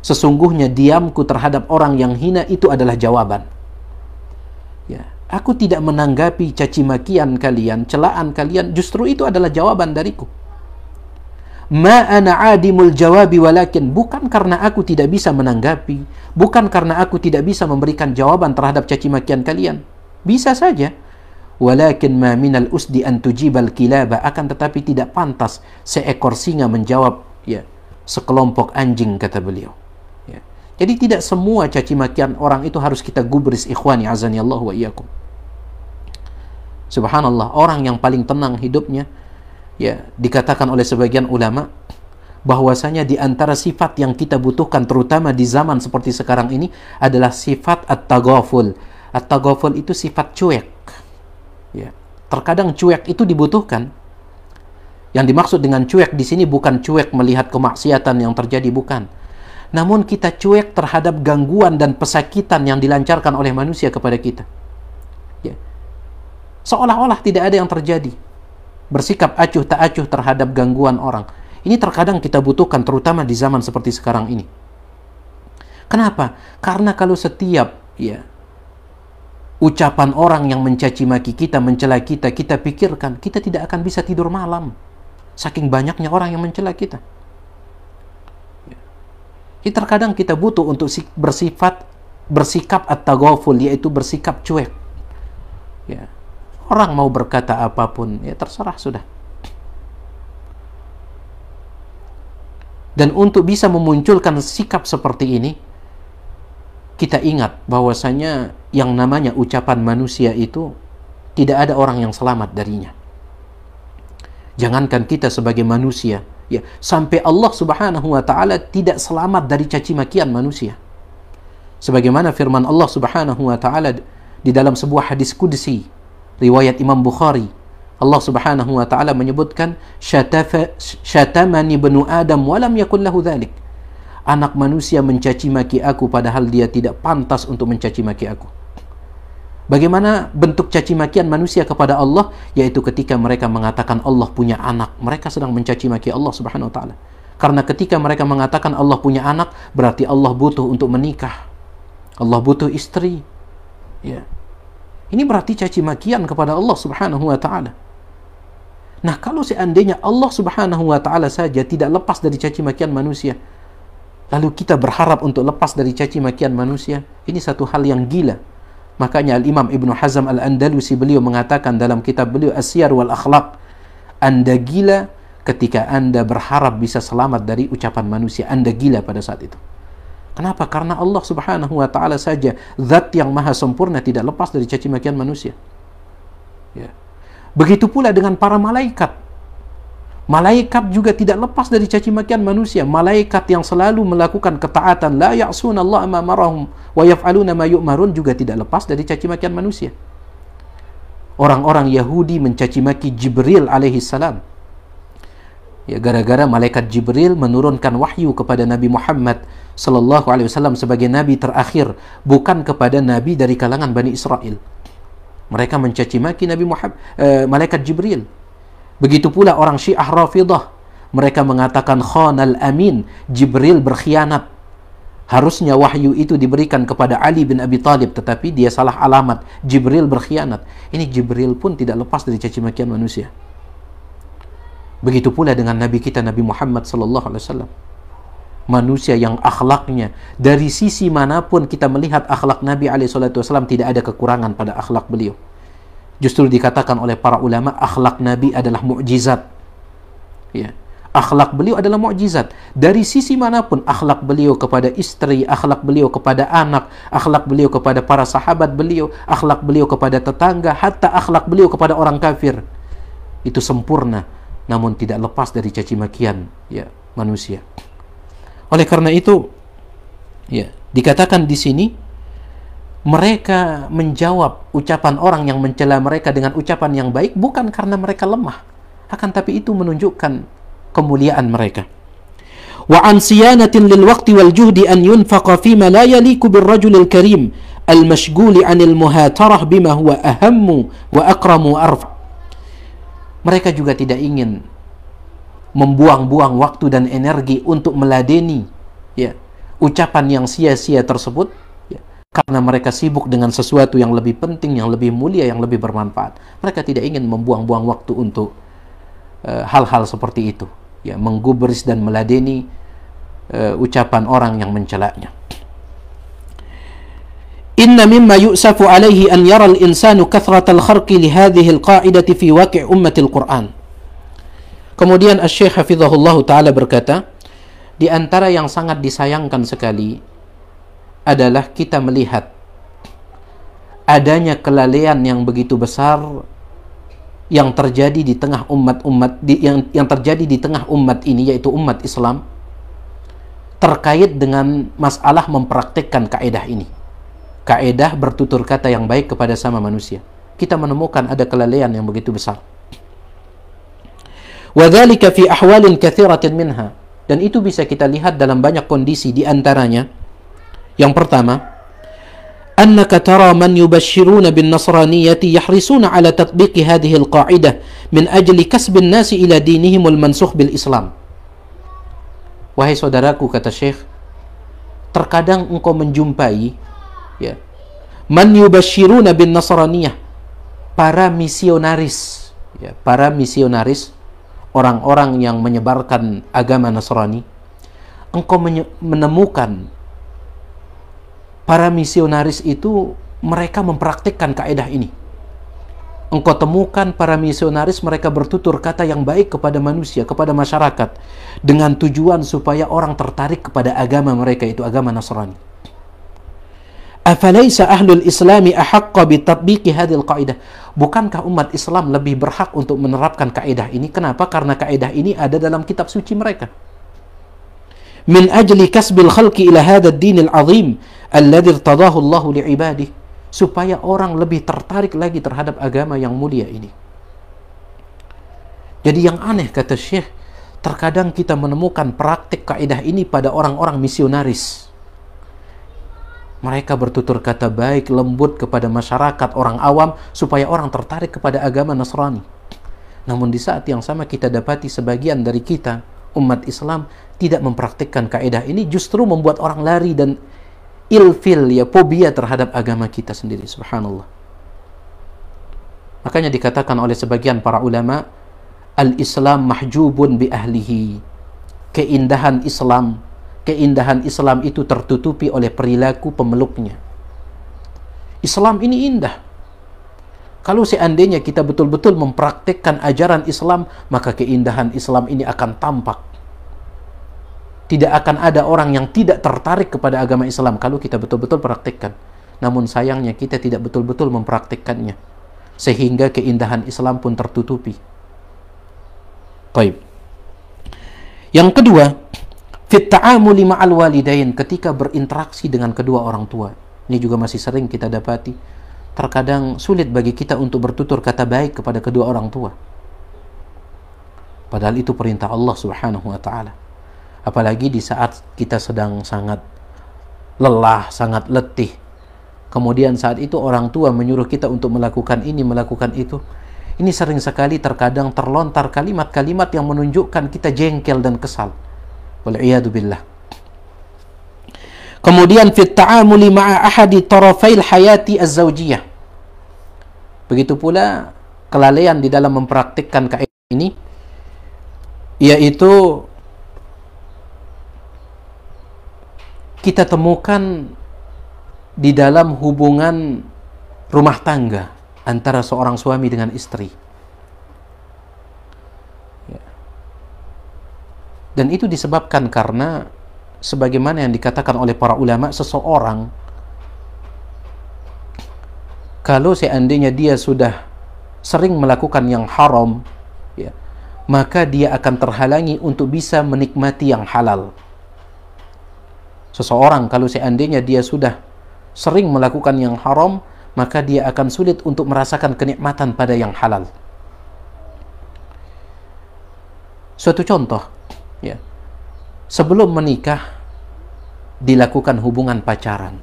sesungguhnya diamku terhadap orang yang hina itu adalah jawaban ya aku tidak menanggapi caci makian kalian celaan kalian justru itu adalah jawaban dariku ma ana adimul jawabi walakin bukan karena aku tidak bisa menanggapi, bukan karena aku tidak bisa memberikan jawaban terhadap caci makian kalian. Bisa saja. Walakin ma minal usdi an tujibal kilaba akan tetapi tidak pantas seekor singa menjawab ya sekelompok anjing kata beliau. Ya. Jadi tidak semua caci makian orang itu harus kita gubris ikhwani azani Allah wa iyyakum. Subhanallah, orang yang paling tenang hidupnya ya dikatakan oleh sebagian ulama bahwasanya di antara sifat yang kita butuhkan terutama di zaman seperti sekarang ini adalah sifat at-taghaful. At-taghaful itu sifat cuek. Ya. Terkadang cuek itu dibutuhkan. Yang dimaksud dengan cuek di sini bukan cuek melihat kemaksiatan yang terjadi bukan. Namun kita cuek terhadap gangguan dan pesakitan yang dilancarkan oleh manusia kepada kita. Ya. Seolah-olah tidak ada yang terjadi bersikap acuh tak acuh terhadap gangguan orang. Ini terkadang kita butuhkan terutama di zaman seperti sekarang ini. Kenapa? Karena kalau setiap ya ucapan orang yang mencaci maki kita, mencela kita, kita pikirkan, kita tidak akan bisa tidur malam. Saking banyaknya orang yang mencela kita. Ya. terkadang kita butuh untuk bersifat bersikap at-taghaful yaitu bersikap cuek. Orang mau berkata apapun, ya terserah sudah. Dan untuk bisa memunculkan sikap seperti ini, kita ingat bahwasanya yang namanya ucapan manusia itu tidak ada orang yang selamat darinya. Jangankan kita sebagai manusia, ya sampai Allah Subhanahu wa taala tidak selamat dari caci makian manusia. Sebagaimana firman Allah Subhanahu wa taala di dalam sebuah hadis kudsi riwayat Imam Bukhari Allah Subhanahu wa taala menyebutkan syatafa syatamani benu adam wa lam yakul lahu dhalik. Anak manusia mencaci maki aku padahal dia tidak pantas untuk mencaci maki aku. Bagaimana bentuk caci makian manusia kepada Allah yaitu ketika mereka mengatakan Allah punya anak, mereka sedang mencaci maki Allah Subhanahu wa taala. Karena ketika mereka mengatakan Allah punya anak, berarti Allah butuh untuk menikah. Allah butuh istri. Ya. Yeah. Ini berarti caci makian kepada Allah Subhanahu wa taala. Nah, kalau seandainya Allah Subhanahu wa taala saja tidak lepas dari caci makian manusia, lalu kita berharap untuk lepas dari caci makian manusia, ini satu hal yang gila. Makanya Al-Imam Ibnu Hazm Al-Andalusi beliau mengatakan dalam kitab beliau Asyar wal Akhlaq, Anda gila ketika Anda berharap bisa selamat dari ucapan manusia. Anda gila pada saat itu. Kenapa? Karena Allah Subhanahu wa taala saja zat yang maha sempurna tidak lepas dari caci makian manusia. Ya. Begitu pula dengan para malaikat. Malaikat juga tidak lepas dari caci makian manusia. Malaikat yang selalu melakukan ketaatan la ya'sunallaha ma marahum wa yaf'aluna ma yu'marun juga tidak lepas dari caci makian manusia. Orang-orang Yahudi mencaci maki Jibril alaihi salam ya gara-gara malaikat Jibril menurunkan wahyu kepada Nabi Muhammad sallallahu alaihi wasallam sebagai nabi terakhir bukan kepada nabi dari kalangan Bani Israel. Mereka mencaci maki Nabi Muhammad eh, malaikat Jibril. Begitu pula orang Syiah Rafidah mereka mengatakan khanal amin, Jibril berkhianat. Harusnya wahyu itu diberikan kepada Ali bin Abi Thalib tetapi dia salah alamat, Jibril berkhianat. Ini Jibril pun tidak lepas dari caci manusia. Begitu pula dengan Nabi kita Nabi Muhammad sallallahu alaihi wasallam. Manusia yang akhlaknya dari sisi manapun kita melihat akhlak Nabi alaihi wasallam tidak ada kekurangan pada akhlak beliau. Justru dikatakan oleh para ulama akhlak Nabi adalah mukjizat. Ya. Akhlak beliau adalah mukjizat. Dari sisi manapun akhlak beliau kepada istri, akhlak beliau kepada anak, akhlak beliau kepada para sahabat beliau, akhlak beliau kepada tetangga, hatta akhlak beliau kepada orang kafir. Itu sempurna namun tidak lepas dari caci makian ya manusia. Oleh karena itu ya dikatakan di sini mereka menjawab ucapan orang yang mencela mereka dengan ucapan yang baik bukan karena mereka lemah akan tapi itu menunjukkan kemuliaan mereka wa an siyanatin lil waqti wal juhdi an yunfaqa fi ma la yaliku bir rajul al karim al mashghul anil muhatarah bima huwa ahammu wa akramu arfa mereka juga tidak ingin membuang-buang waktu dan energi untuk meladeni ya, ucapan yang sia-sia tersebut ya, karena mereka sibuk dengan sesuatu yang lebih penting, yang lebih mulia, yang lebih bermanfaat. Mereka tidak ingin membuang-buang waktu untuk eh, hal-hal uh, seperti itu, ya, menggubris dan meladeni uh, ucapan orang yang mencelaknya. إن مما يؤسف عليه an يرى al كثرة الخرق لهذه القاعدة في al أمة fi Qur'an. Kemudian Asy-Syaikh Hafizahullah taala berkata, di antara yang sangat disayangkan sekali adalah kita melihat adanya kelalaian yang begitu besar yang terjadi di tengah umat-umat di, yang yang terjadi di tengah umat ini yaitu umat Islam terkait dengan masalah mempraktikkan kaidah ini kaedah bertutur kata yang baik kepada sama manusia. Kita menemukan ada kelalaian yang begitu besar. Wadhalika fi ahwalin kathiratin minha. Dan itu bisa kita lihat dalam banyak kondisi di antaranya. Yang pertama, أنك ترى من يبشرون بالنصرانية يحرصون على تطبيق هذه القاعدة من أجل كسب الناس إلى دينهم المنسوخ بالإسلام Wahai saudaraku, kata Syekh, terkadang engkau menjumpai ya man yubashiruna bin nasraniyah para misionaris ya para misionaris orang-orang yang menyebarkan agama Nasrani engkau menemukan para misionaris itu mereka mempraktikkan kaidah ini engkau temukan para misionaris mereka bertutur kata yang baik kepada manusia, kepada masyarakat dengan tujuan supaya orang tertarik kepada agama mereka itu agama Nasrani. Afalaisa ahlul islami ahakka bitatbiki hadil qaidah. Bukankah umat Islam lebih berhak untuk menerapkan kaidah ini? Kenapa? Karena kaidah ini ada dalam kitab suci mereka. Min ajli kasbil khalqi ila hadad dinil azim alladhir irtadahu liibadih supaya orang lebih tertarik lagi terhadap agama yang mulia ini. Jadi yang aneh kata Syekh, terkadang kita menemukan praktik kaidah ini pada orang-orang misionaris mereka bertutur kata baik, lembut kepada masyarakat, orang awam, supaya orang tertarik kepada agama Nasrani. Namun di saat yang sama kita dapati sebagian dari kita, umat Islam, tidak mempraktikkan kaedah ini justru membuat orang lari dan ilfil, ya, fobia terhadap agama kita sendiri. Subhanallah. Makanya dikatakan oleh sebagian para ulama, Al-Islam mahjubun bi ahlihi. Keindahan Islam keindahan Islam itu tertutupi oleh perilaku pemeluknya. Islam ini indah. Kalau seandainya kita betul-betul mempraktekkan ajaran Islam, maka keindahan Islam ini akan tampak. Tidak akan ada orang yang tidak tertarik kepada agama Islam kalau kita betul-betul praktekkan. Namun sayangnya kita tidak betul-betul mempraktekkannya. Sehingga keindahan Islam pun tertutupi. Taib. Yang kedua, fit ma'al walidain ketika berinteraksi dengan kedua orang tua. Ini juga masih sering kita dapati. Terkadang sulit bagi kita untuk bertutur kata baik kepada kedua orang tua. Padahal itu perintah Allah Subhanahu wa taala. Apalagi di saat kita sedang sangat lelah, sangat letih. Kemudian saat itu orang tua menyuruh kita untuk melakukan ini, melakukan itu. Ini sering sekali terkadang terlontar kalimat-kalimat yang menunjukkan kita jengkel dan kesal billah. Kemudian fit ta'amuli ma'a ahadi tarafail hayati az-zawjiyah. Begitu pula kelalaian di dalam mempraktikkan kaidah ini yaitu kita temukan di dalam hubungan rumah tangga antara seorang suami dengan istri. Dan itu disebabkan karena sebagaimana yang dikatakan oleh para ulama seseorang kalau seandainya dia sudah sering melakukan yang haram ya, maka dia akan terhalangi untuk bisa menikmati yang halal seseorang kalau seandainya dia sudah sering melakukan yang haram maka dia akan sulit untuk merasakan kenikmatan pada yang halal suatu contoh ya sebelum menikah dilakukan hubungan pacaran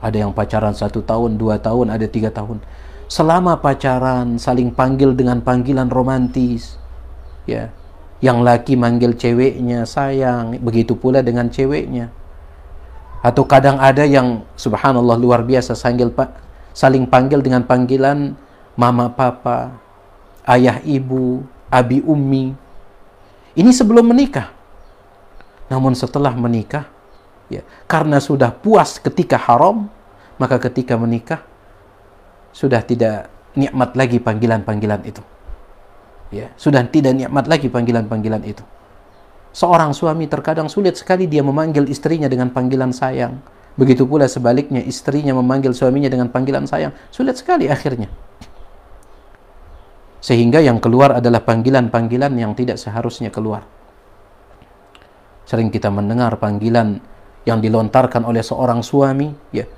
ada yang pacaran satu tahun dua tahun ada tiga tahun selama pacaran saling panggil dengan panggilan romantis ya yang laki manggil ceweknya sayang begitu pula dengan ceweknya atau kadang ada yang subhanallah luar biasa sanggil saling panggil dengan panggilan mama papa ayah ibu abi ummi ini sebelum menikah. Namun setelah menikah, ya, karena sudah puas ketika haram, maka ketika menikah sudah tidak nikmat lagi panggilan-panggilan itu. Ya, sudah tidak nikmat lagi panggilan-panggilan itu. Seorang suami terkadang sulit sekali dia memanggil istrinya dengan panggilan sayang. Begitu pula sebaliknya istrinya memanggil suaminya dengan panggilan sayang. Sulit sekali akhirnya sehingga yang keluar adalah panggilan-panggilan yang tidak seharusnya keluar. Sering kita mendengar panggilan yang dilontarkan oleh seorang suami, ya.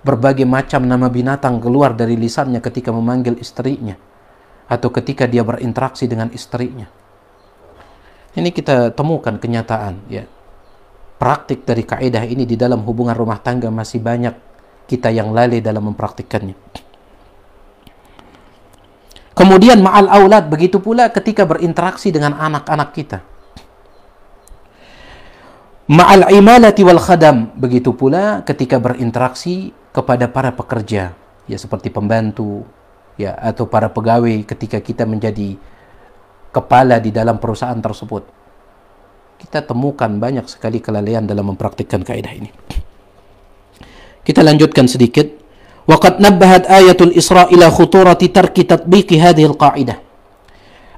Berbagai macam nama binatang keluar dari lisannya ketika memanggil istrinya atau ketika dia berinteraksi dengan istrinya. Ini kita temukan kenyataan, ya. Praktik dari kaidah ini di dalam hubungan rumah tangga masih banyak kita yang lalai dalam mempraktikkannya. Kemudian ma'al aulad, begitu pula ketika berinteraksi dengan anak-anak kita. Ma'al imalati wal khadam, begitu pula ketika berinteraksi kepada para pekerja, ya seperti pembantu, ya atau para pegawai ketika kita menjadi kepala di dalam perusahaan tersebut. Kita temukan banyak sekali kelalaian dalam mempraktikkan kaidah ini. Kita lanjutkan sedikit وقد نبهت آية الإسراء إلى خطورة ترك تطبيق هذه القاعدة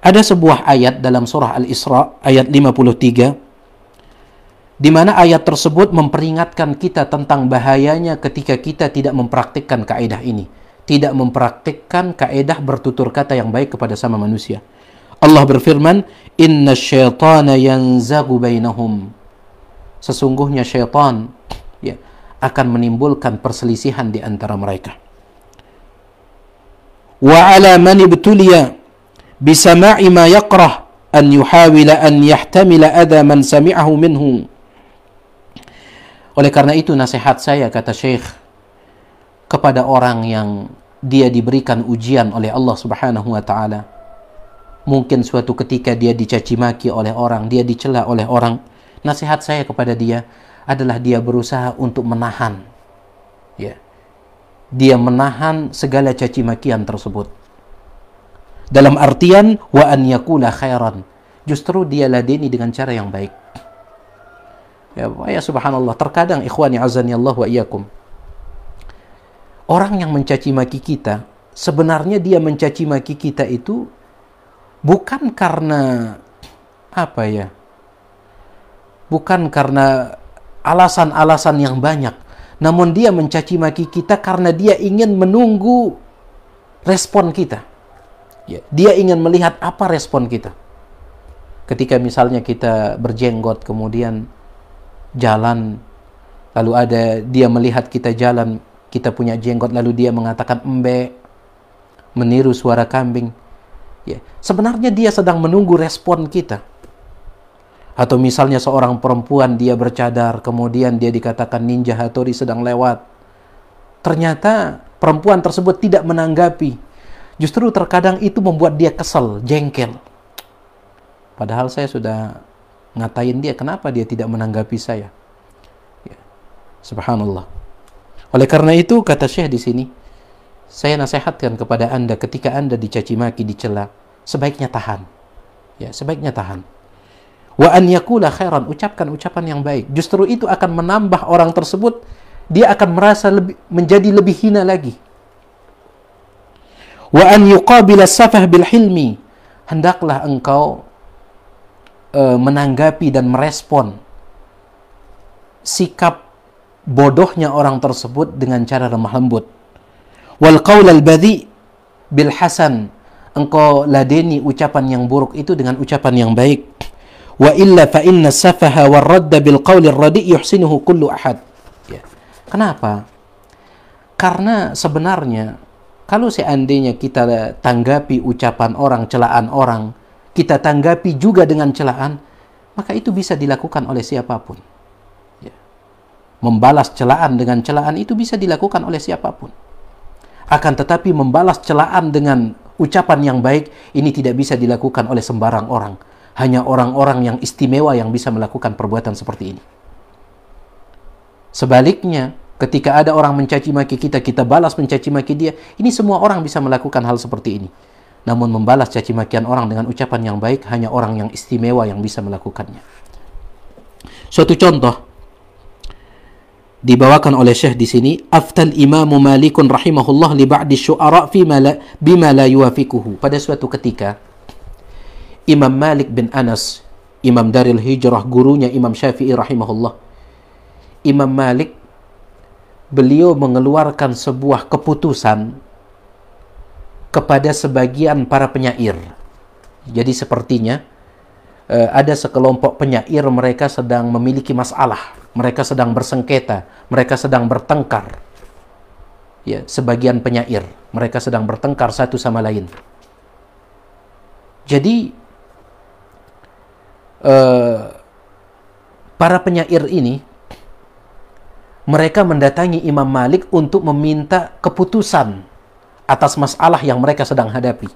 Ada sebuah ayat dalam surah Al-Isra ayat 53 di mana ayat tersebut memperingatkan kita tentang bahayanya ketika kita tidak mempraktikkan kaidah ini, tidak mempraktikkan kaidah bertutur kata yang baik kepada sama manusia. Allah berfirman, "Inna syaitana yanzagu bainahum." Sesungguhnya syaitan ya, akan menimbulkan perselisihan di antara mereka. Wa ala man ibtuliya bisama'i ma yakrah an yuhawila an yahtamila adha man sami'ahu minhu. Oleh karena itu nasihat saya kata Syekh kepada orang yang dia diberikan ujian oleh Allah Subhanahu wa taala. Mungkin suatu ketika dia dicaci maki oleh orang, dia dicela oleh orang. Nasihat saya kepada dia, adalah dia berusaha untuk menahan ya dia menahan segala caci makian tersebut dalam artian wa an yakula khairan justru dia ladeni dengan cara yang baik ya, ya subhanallah terkadang ikhwani azani Allah wa iyakum orang yang mencaci maki kita sebenarnya dia mencaci maki kita itu bukan karena apa ya bukan karena alasan-alasan yang banyak. Namun dia mencaci maki kita karena dia ingin menunggu respon kita. Ya. Dia ingin melihat apa respon kita. Ketika misalnya kita berjenggot kemudian jalan lalu ada dia melihat kita jalan kita punya jenggot lalu dia mengatakan embe meniru suara kambing ya. sebenarnya dia sedang menunggu respon kita atau misalnya seorang perempuan dia bercadar, kemudian dia dikatakan ninja hatori sedang lewat. Ternyata perempuan tersebut tidak menanggapi. Justru terkadang itu membuat dia kesel, jengkel. Padahal saya sudah ngatain dia, kenapa dia tidak menanggapi saya? Ya. Subhanallah. Oleh karena itu, kata Syekh di sini, saya nasihatkan kepada Anda ketika Anda dicaci maki, dicela, sebaiknya tahan. Ya, sebaiknya tahan. Wa an yakula khairan, ucapkan ucapan yang baik. Justru itu akan menambah orang tersebut, dia akan merasa lebih, menjadi lebih hina lagi. Wa an yuqabila safah bil hilmi, hendaklah engkau uh, menanggapi dan merespon sikap bodohnya orang tersebut dengan cara lemah lembut. Wal qaul al badi bil hasan, engkau ladeni ucapan yang buruk itu dengan ucapan yang baik wa illa fa inna safaha الردي radda bil qawli yuhsinuhu kullu ahad ya. kenapa karena sebenarnya kalau seandainya kita tanggapi ucapan orang celaan orang kita tanggapi juga dengan celaan maka itu bisa dilakukan oleh siapapun ya. membalas celaan dengan celaan itu bisa dilakukan oleh siapapun akan tetapi membalas celaan dengan ucapan yang baik ini tidak bisa dilakukan oleh sembarang orang hanya orang-orang yang istimewa yang bisa melakukan perbuatan seperti ini. Sebaliknya, ketika ada orang mencaci maki kita, kita balas mencaci maki dia. Ini semua orang bisa melakukan hal seperti ini. Namun membalas caci makian orang dengan ucapan yang baik hanya orang yang istimewa yang bisa melakukannya. Suatu contoh dibawakan oleh Syekh di sini, aftal Imam Malikun rahimahullah li ba'di syu'ara fi ma la, bima la yuafikuhu. Pada suatu ketika Imam Malik bin Anas, Imam Daril Hijrah, gurunya Imam Syafi'i rahimahullah. Imam Malik, beliau mengeluarkan sebuah keputusan kepada sebagian para penyair. Jadi sepertinya eh, ada sekelompok penyair mereka sedang memiliki masalah, mereka sedang bersengketa, mereka sedang bertengkar. Ya, sebagian penyair mereka sedang bertengkar satu sama lain. Jadi Eh, para penyair ini mereka mendatangi Imam Malik untuk meminta keputusan atas masalah yang mereka sedang hadapi.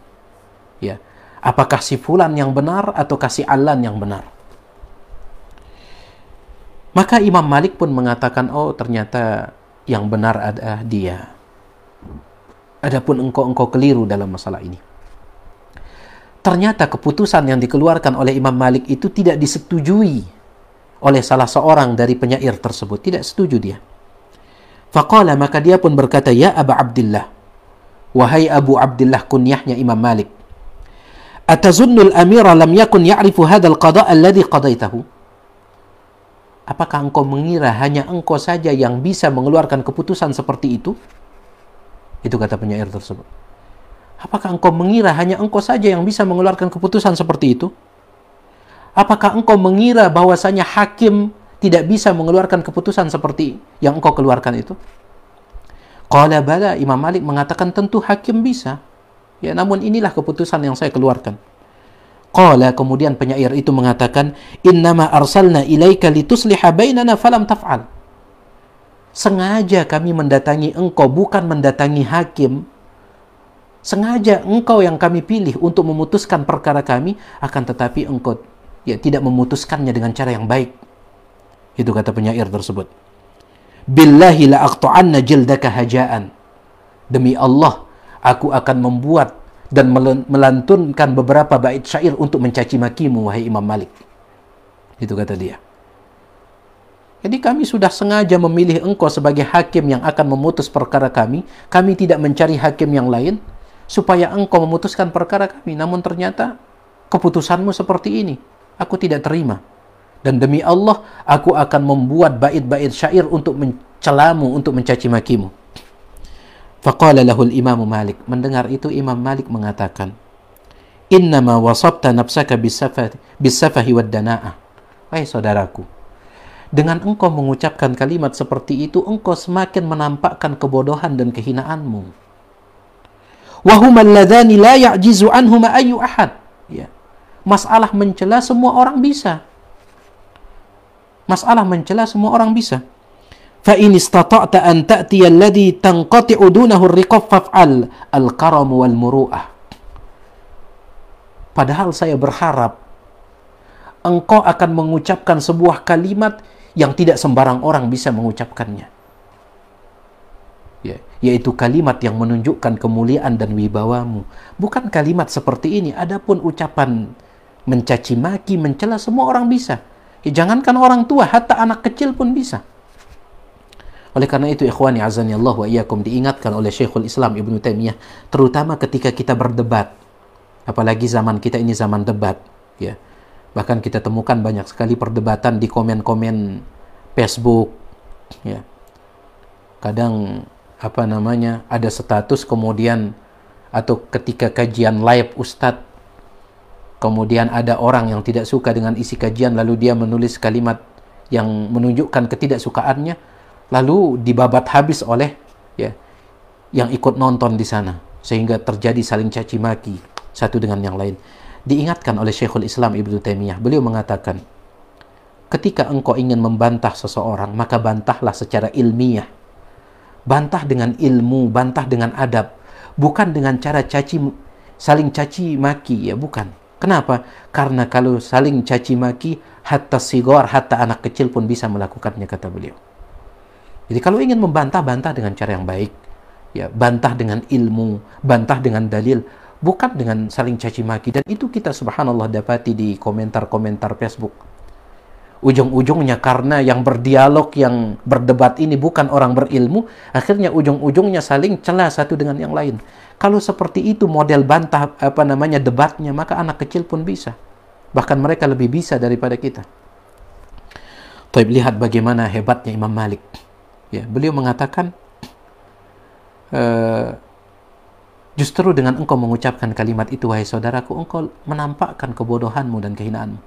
Ya, apakah si fulan yang benar atau kasih Alan yang benar? Maka Imam Malik pun mengatakan, "Oh, ternyata yang benar adalah dia." Adapun engkau-engkau keliru dalam masalah ini ternyata keputusan yang dikeluarkan oleh Imam Malik itu tidak disetujui oleh salah seorang dari penyair tersebut. Tidak setuju dia. Faqala maka dia pun berkata, Ya Aba Abdullah, wahai Abu Abdullah kunyahnya Imam Malik. Atazunnul amira lam yakun ya'rifu hadal qada' alladhi qadaitahu. Apakah engkau mengira hanya engkau saja yang bisa mengeluarkan keputusan seperti itu? Itu kata penyair tersebut. Apakah engkau mengira hanya engkau saja yang bisa mengeluarkan keputusan seperti itu? Apakah engkau mengira bahwasanya hakim tidak bisa mengeluarkan keputusan seperti yang engkau keluarkan itu? Qala bala, Imam Malik mengatakan tentu hakim bisa. Ya, namun inilah keputusan yang saya keluarkan. Qala kemudian penyair itu mengatakan, "Innama arsalna ilaika litusliha bainana falam taf'al." Sengaja kami mendatangi engkau bukan mendatangi hakim sengaja engkau yang kami pilih untuk memutuskan perkara kami akan tetapi engkau ya tidak memutuskannya dengan cara yang baik itu kata penyair tersebut billahi la aqta'anna jildaka hajaan demi Allah aku akan membuat dan melantunkan beberapa bait syair untuk mencaci makimu wahai Imam Malik itu kata dia jadi kami sudah sengaja memilih engkau sebagai hakim yang akan memutus perkara kami. Kami tidak mencari hakim yang lain supaya engkau memutuskan perkara kami, namun ternyata keputusanmu seperti ini. Aku tidak terima. Dan demi Allah, aku akan membuat bait-bait syair untuk mencelamu, untuk mencaci makimu. Faqala lahul Imam Malik. Mendengar itu Imam Malik mengatakan, "Innama wasabta nafsaka bisafahi, wad dana'ah." Hai saudaraku, dengan engkau mengucapkan kalimat seperti itu, engkau semakin menampakkan kebodohan dan kehinaanmu. Wahuma alladhani la ya'jizu anhuma ayu ahad. Ya. Masalah mencela semua orang bisa. Masalah mencela semua orang bisa. Fa in istata'ta an ta'tiya alladhi tanqati'u dunahu ar-riqab faf'al al-karam wal muru'ah. Padahal saya berharap engkau akan mengucapkan sebuah kalimat yang tidak sembarang orang bisa mengucapkannya yaitu kalimat yang menunjukkan kemuliaan dan wibawamu. Bukan kalimat seperti ini, adapun ucapan mencaci maki, mencela semua orang bisa. Ya, jangankan orang tua, hatta anak kecil pun bisa. Oleh karena itu, ikhwani azani Allah wa iyyakum diingatkan oleh Syekhul Islam Ibnu Taimiyah terutama ketika kita berdebat. Apalagi zaman kita ini zaman debat, ya. Bahkan kita temukan banyak sekali perdebatan di komen-komen Facebook, ya. Kadang apa namanya ada status kemudian atau ketika kajian live ustad kemudian ada orang yang tidak suka dengan isi kajian lalu dia menulis kalimat yang menunjukkan ketidaksukaannya lalu dibabat habis oleh ya yang ikut nonton di sana sehingga terjadi saling caci maki satu dengan yang lain diingatkan oleh Syekhul Islam Ibnu Taimiyah beliau mengatakan ketika engkau ingin membantah seseorang maka bantahlah secara ilmiah bantah dengan ilmu, bantah dengan adab, bukan dengan cara caci saling caci maki ya, bukan. Kenapa? Karena kalau saling caci maki, hatta sigor, hatta anak kecil pun bisa melakukannya kata beliau. Jadi kalau ingin membantah, bantah dengan cara yang baik. Ya, bantah dengan ilmu, bantah dengan dalil, bukan dengan saling caci maki dan itu kita subhanallah dapati di komentar-komentar Facebook ujung-ujungnya karena yang berdialog, yang berdebat ini bukan orang berilmu, akhirnya ujung-ujungnya saling celah satu dengan yang lain. Kalau seperti itu model bantah apa namanya debatnya, maka anak kecil pun bisa. Bahkan mereka lebih bisa daripada kita. Taib lihat bagaimana hebatnya Imam Malik. Ya, beliau mengatakan e, justru dengan engkau mengucapkan kalimat itu wahai saudaraku, engkau menampakkan kebodohanmu dan kehinaanmu.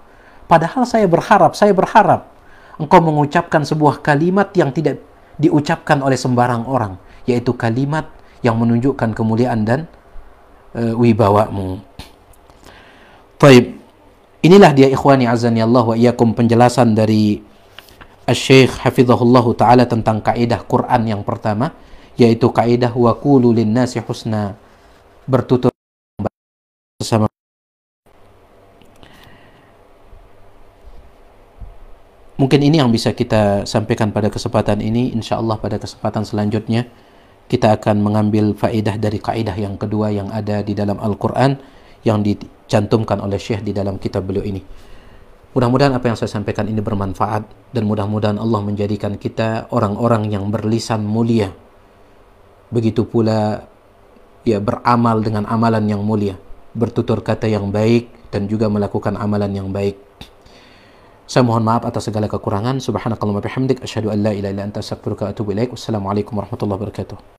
Padahal saya berharap, saya berharap engkau mengucapkan sebuah kalimat yang tidak diucapkan oleh sembarang orang, yaitu kalimat yang menunjukkan kemuliaan dan e, wibawamu. Taib. Inilah dia ikhwani azani Allah wa iyakum penjelasan dari Syekh Hafizahullah taala tentang kaidah Quran yang pertama yaitu kaidah wa qulu nasi husna bertutur sama Mungkin ini yang bisa kita sampaikan pada kesempatan ini. Insya Allah pada kesempatan selanjutnya kita akan mengambil faedah dari kaidah yang kedua yang ada di dalam Al-Quran yang dicantumkan oleh Syekh di dalam kitab beliau ini. Mudah-mudahan apa yang saya sampaikan ini bermanfaat dan mudah-mudahan Allah menjadikan kita orang-orang yang berlisan mulia. Begitu pula ya beramal dengan amalan yang mulia, bertutur kata yang baik dan juga melakukan amalan yang baik. Saya mohon maaf atas segala kekurangan. Subhanakallahumma bihamdik asyhadu an la ilaha illa anta astaghfiruka wa atubu ilaik. Wassalamualaikum warahmatullahi wabarakatuh.